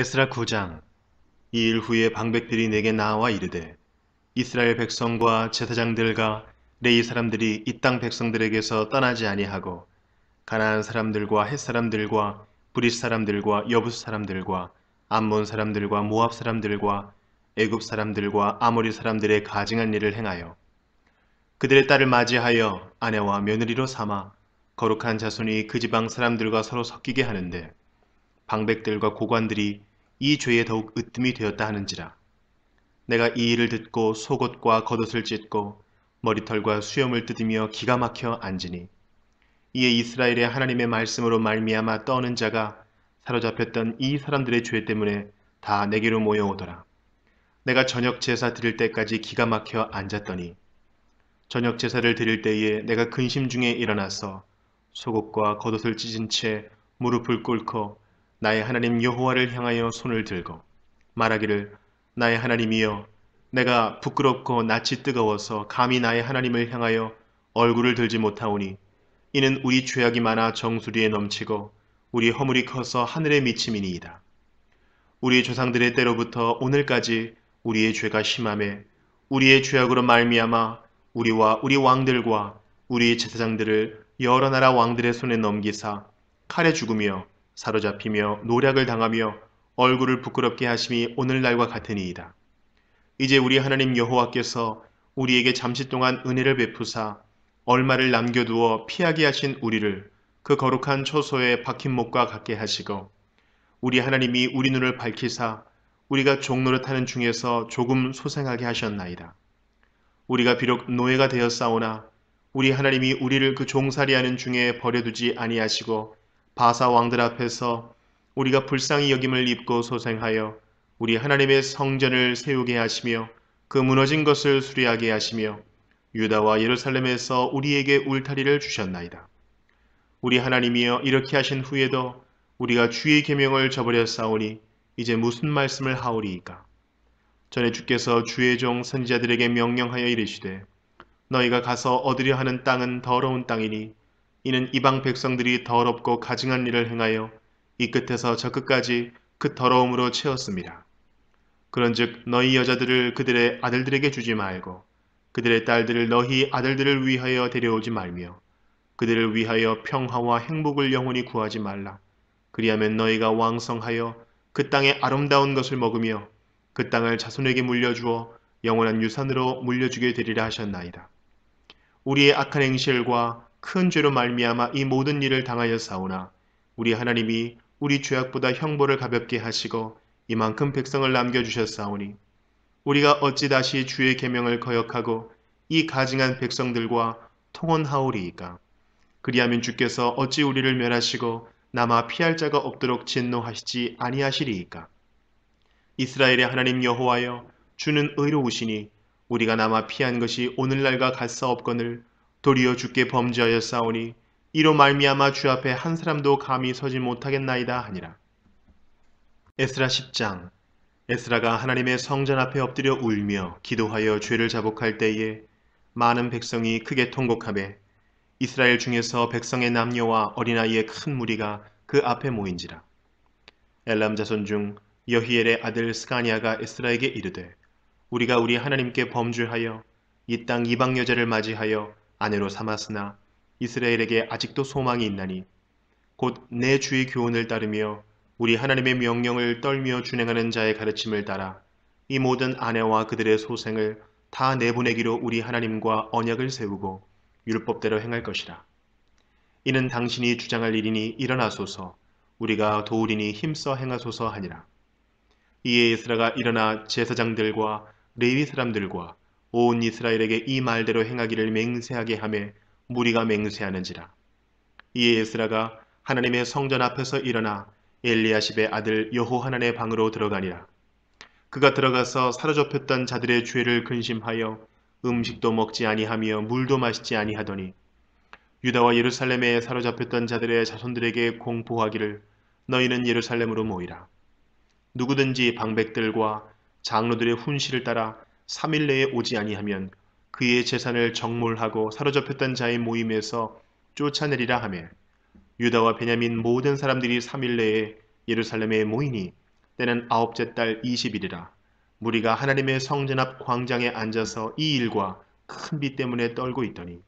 에스라 9장 이 일 후에 방백들이 내게 나와 이르되 이스라엘 백성과 제사장들과 레이 사람들이 이 땅 백성들에게서 떠나지 아니하고 가나안 사람들과 햇 사람들과 브릿 사람들과 여부스 사람들과 암몬 사람들과 모압 사람들과 애굽 사람들과 아모리 사람들의 가증한 일을 행하여 그들의 딸을 맞이하여 아내와 며느리로 삼아 거룩한 자손이 그 지방 사람들과 서로 섞이게 하는데 방백들과 고관들이 이 죄에 더욱 으뜸이 되었다 하는지라. 내가 이 일을 듣고 속옷과 겉옷을 찢고 머리털과 수염을 뜯으며 기가 막혀 앉으니 이에 이스라엘의 하나님의 말씀으로 말미암아 떠는 자가 사로잡혔던 이 사람들의 죄 때문에 다 내게로 모여오더라. 내가 저녁 제사 드릴 때까지 기가 막혀 앉았더니 저녁 제사를 드릴 때에 내가 근심 중에 일어나서 속옷과 겉옷을 찢은 채 무릎을 꿇고 나의 하나님 여호와를 향하여 손을 들고 말하기를 나의 하나님이여 내가 부끄럽고 낯이 뜨거워서 감히 나의 하나님을 향하여 얼굴을 들지 못하오니 이는 우리 죄악이 많아 정수리에 넘치고 우리 허물이 커서 하늘에 미침이니이다. 우리 조상들의 때로부터 오늘까지 우리의 죄가 심함에 우리의 죄악으로 말미암아 우리와 우리 왕들과 우리 제사장들을 여러 나라 왕들의 손에 넘기사 칼에 죽으며 사로잡히며 노략을 당하며 얼굴을 부끄럽게 하심이 오늘날과 같으니이다. 이제 우리 하나님 여호와께서 우리에게 잠시 동안 은혜를 베푸사 얼마를 남겨두어 피하게 하신 우리를 그 거룩한 초소에 박힌 목과 같게 하시고 우리 하나님이 우리 눈을 밝히사 우리가 종노릇하는 중에서 조금 소생하게 하셨나이다. 우리가 비록 노예가 되었사오나 우리 하나님이 우리를 그 종살이하는 중에 버려두지 아니하시고 바사 왕들 앞에서 우리가 불쌍히 여김을 입고 소생하여 우리 하나님의 성전을 세우게 하시며 그 무너진 것을 수리하게 하시며 유다와 예루살렘에서 우리에게 울타리를 주셨나이다. 우리 하나님이여 이렇게 하신 후에도 우리가 주의 계명을 저버렸사오니 이제 무슨 말씀을 하오리이까? 전에 주께서 주의 종 선지자들에게 명령하여 이르시되 너희가 가서 얻으려 하는 땅은 더러운 땅이니 이는 이방 백성들이 더럽고 가증한 일을 행하여 이 끝에서 저 끝까지 그 더러움으로 채웠습니다. 그런즉 너희 여자들을 그들의 아들들에게 주지 말고 그들의 딸들을 너희 아들들을 위하여 데려오지 말며 그들을 위하여 평화와 행복을 영원히 구하지 말라. 그리하면 너희가 왕성하여 그 땅의 아름다운 것을 먹으며 그 땅을 자손에게 물려주어 영원한 유산으로 물려주게 되리라 하셨나이다. 우리의 악한 행실과 큰 죄로 말미암아 이 모든 일을 당하여 사오나 우리 하나님이 우리 죄악보다 형벌을 가볍게 하시고 이만큼 백성을 남겨주셨사오니 우리가 어찌 다시 주의 계명을 거역하고 이 가증한 백성들과 통원하오리이까 그리하면 주께서 어찌 우리를 멸하시고 남아 피할 자가 없도록 진노하시지 아니하시리이까 이스라엘의 하나님 여호와여 주는 의로우시니 우리가 남아 피한 것이 오늘날과 갈사옵거늘 도리어 주께 범죄하여싸우니 이로 말미암아 주 앞에 한 사람도 감히 서지 못하겠나이다 하니라. 에스라 10장 에스라가 하나님의 성전 앞에 엎드려 울며 기도하여 죄를 자복할 때에 많은 백성이 크게 통곡하며 이스라엘 중에서 백성의 남녀와 어린아이의 큰 무리가 그 앞에 모인지라. 엘람 자손 중여희엘의 아들 스가니아가 에스라에게 이르되 우리가 우리 하나님께 범죄하여 이 땅 이방 여자를 맞이하여 아내로 삼았으나 이스라엘에게 아직도 소망이 있나니 곧 내 주의 교훈을 따르며 우리 하나님의 명령을 떨며 준행하는 자의 가르침을 따라 이 모든 아내와 그들의 소생을 다 내보내기로 우리 하나님과 언약을 세우고 율법대로 행할 것이라. 이는 당신이 주장할 일이니 일어나소서 우리가 도우리니 힘써 행하소서 하니라. 이에 이스라가 일어나 제사장들과 레위 사람들과 온 이스라엘에게 이 말대로 행하기를 맹세하게 하매 무리가 맹세하는지라. 이에 에스라가 하나님의 성전 앞에서 일어나 엘리야십의 아들 여호하나의 방으로 들어가니라. 그가 들어가서 사로잡혔던 자들의 죄를 근심하여 음식도 먹지 아니하며 물도 마시지 아니하더니 유다와 예루살렘에 사로잡혔던 자들의 자손들에게 공포하기를 너희는 예루살렘으로 모이라. 누구든지 방백들과 장로들의 훈시를 따라 3일 내에 오지 아니하면 그의 재산을 정몰하고 사로잡혔던 자의 모임에서 쫓아내리라 하며 유다와 베냐민 모든 사람들이 3일 내에 예루살렘에 모이니 때는 아홉째 달 20일이라 무리가 하나님의 성전 앞 광장에 앉아서 이 일과 큰 비 때문에 떨고 있더니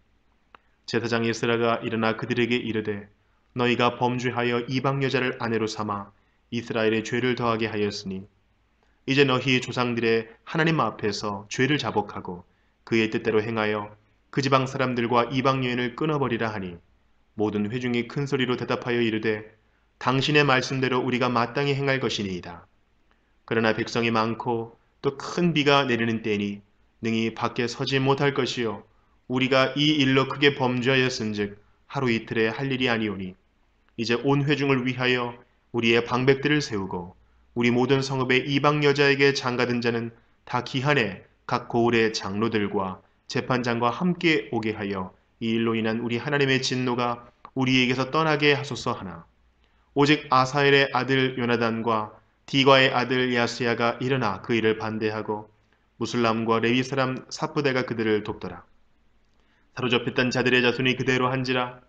제사장 예스라가 일어나 그들에게 이르되 너희가 범죄하여 이방 여자를 아내로 삼아 이스라엘의 죄를 더하게 하였으니 이제 너희 조상들의 하나님 앞에서 죄를 자복하고 그의 뜻대로 행하여 그 지방 사람들과 이방 여인을 끊어버리라 하니 모든 회중이 큰 소리로 대답하여 이르되 당신의 말씀대로 우리가 마땅히 행할 것이니이다. 그러나 백성이 많고 또 큰 비가 내리는 때니 능히 밖에 서지 못할 것이요 우리가 이 일로 크게 범죄하였은즉 하루 이틀에 할 일이 아니오니 이제 온 회중을 위하여 우리의 방백들을 세우고 우리 모든 성읍의 이방 여자에게 장가든 자는 다 기한에 각 고을의 장로들과 재판장과 함께 오게 하여 이 일로 인한 우리 하나님의 진노가 우리에게서 떠나게 하소서 하나. 오직 아사엘의 아들 요나단과 디과의 아들 야스야가 일어나 그 일을 반대하고 무슬람과 레위 사람 사프대가 그들을 돕더라. 사로잡혔던 자들의 자손이 그대로 한지라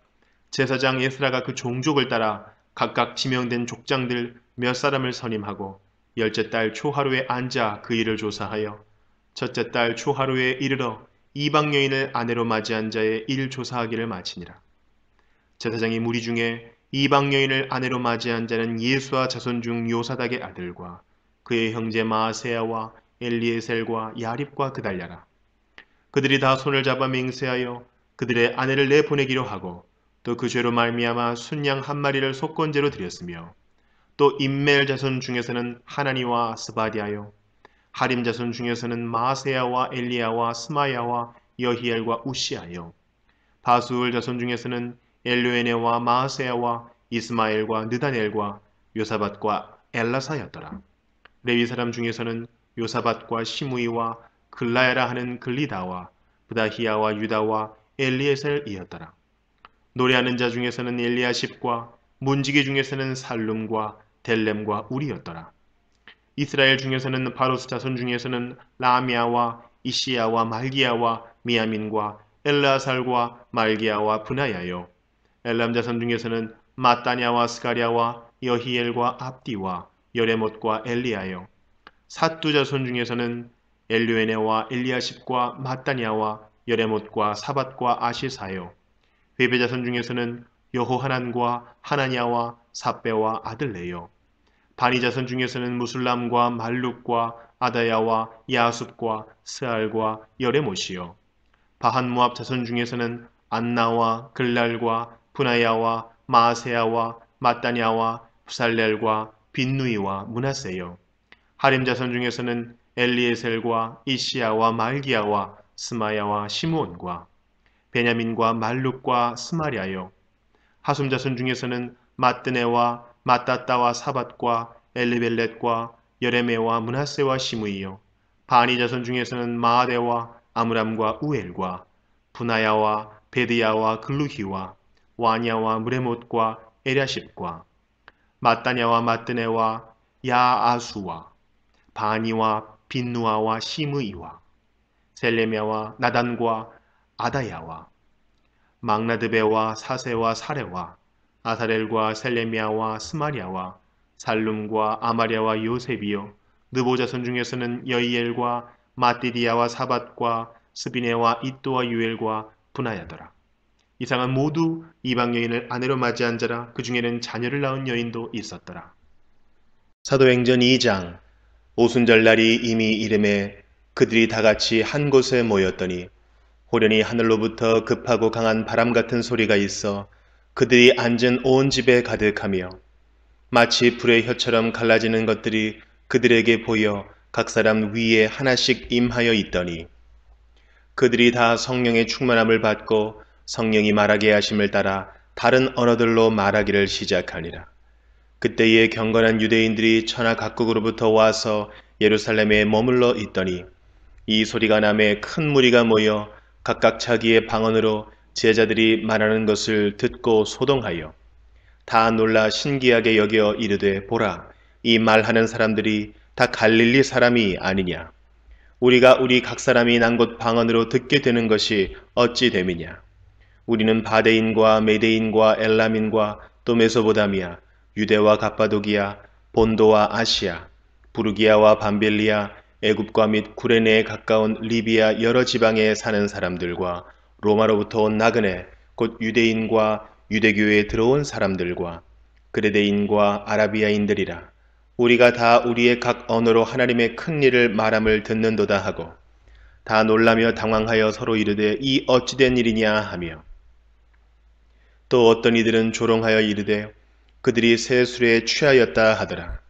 제사장 예스라가 그 종족을 따라 각각 지명된 족장들 몇 사람을 선임하고 열째 딸 초하루에 앉아 그 일을 조사하여 첫째 딸 초하루에 이르러 이방 여인을 아내로 맞이한 자의 일 조사하기를 마치니라. 제사장이 무리 중에 이방 여인을 아내로 맞이한 자는 예수와 자손 중 요사닥의 아들과 그의 형제 마세아와 엘리에셀과 야립과 그달랴라. 그들이 다 손을 잡아 맹세하여 그들의 아내를 내보내기로 하고 또그 죄로 말미암아 순양 한 마리를 속건제로 드렸으며 또 인멜 자손 중에서는 하나니와 스바디아요 하림 자손 중에서는 마세야와 엘리야와 스마야와 여히엘과 우시아요 바수울 자손 중에서는 엘루에네와 마세야와 이스마엘과 느다넬과 요사밭과 엘라사였더라 레위 사람 중에서는 요사밭과 시무이와 글라에라 하는 글리다와 부다히야와 유다와 엘리에셀이었더라 노래하는 자 중에서는 엘리아십과 문지기 중에서는 살룸과 델렘과 우리였더라. 이스라엘 중에서는 바로스 자손 중에서는 라미아와 이시야와 말기야와 미야민과 엘라살과 말기야와 분하야요. 엘람 자손 중에서는 마따냐와 스가리아와 여히엘과 압디와 여레못과 엘리야요. 사두 자손 중에서는 엘류에네와 엘리아십과 마따냐와 여레못과 사밭과 아시사요. 회배자손 중에서는 여호하난과 하나냐와 사빼와 아들레요. 바니자손 중에서는 무슬람과 말룩과 아다야와 야숲과 스알과 여레못이요. 바한무압 자손 중에서는 안나와 글랄과 분하야와 마세야와 마따냐와 부살렐과 빈누이와 문하세요. 하림 자손 중에서는 엘리에셀과 이시야와 말기야와 스마야와 시므온과 베냐민과 말룩과 스마리아요. 하숨자손 중에서는 마뜨네와 마따따와 사밭과 엘리벨렛과 여레메와 문하세와 시므이요. 바니자손 중에서는 마아데와 아므람과 우엘과 분하야와 베드야와 글루히와 와냐와 무레못과 에랴십과 마따냐와 마뜨네와 야아수와 바니와 빈누아와 시므이와 셀레미아와 나단과 아다야와 망나드베와 사세와 사레와 아사렐과 셀레미아와 스마리아와 살룸과 아마리아와 요셉이요 느보자손 중에서는 여이엘과 마띠디아와 사밭과 스비네와 이또와 유엘과 분하야더라. 이상한 모두 이방 여인을 아내로 맞이한 자라 그 중에는 자녀를 낳은 여인도 있었더라. 사도행전 2장 오순절날이 이미 이름에 그들이 다 같이 한 곳에 모였더니 호련히 하늘로부터 급하고 강한 바람 같은 소리가 있어 그들이 앉은 온 집에 가득하며 마치 불의 혀처럼 갈라지는 것들이 그들에게 보여 각 사람 위에 하나씩 임하여 있더니 그들이 다 성령의 충만함을 받고 성령이 말하게 하심을 따라 다른 언어들로 말하기를 시작하니라. 그때에 경건한 유대인들이 천하 각국으로부터 와서 예루살렘에 머물러 있더니 이 소리가 남에 큰 무리가 모여 각각 자기의 방언으로 제자들이 말하는 것을 듣고 소동하여 다 놀라 신기하게 여겨 이르되 보라 이 말하는 사람들이 다 갈릴리 사람이 아니냐 우리가 우리 각 사람이 난 곳 방언으로 듣게 되는 것이 어찌 됨이냐 우리는 바데인과 메데인과 엘라민과 또 메소보다미아 유대와 갑바도기아 본도와 아시아 부르기아와 밤빌리아 애굽과 및 구레네에 가까운 리비아 여러 지방에 사는 사람들과 로마로부터 온 나그네 곧 유대인과 유대교에 들어온 사람들과 그레데인과 아라비아인들이라 우리가 다 우리의 각 언어로 하나님의 큰 일을 말함을 듣는도다 하고 다 놀라며 당황하여 서로 이르되 이 어찌된 일이냐 하며 또 어떤 이들은 조롱하여 이르되 그들이 세술에 취하였다 하더라.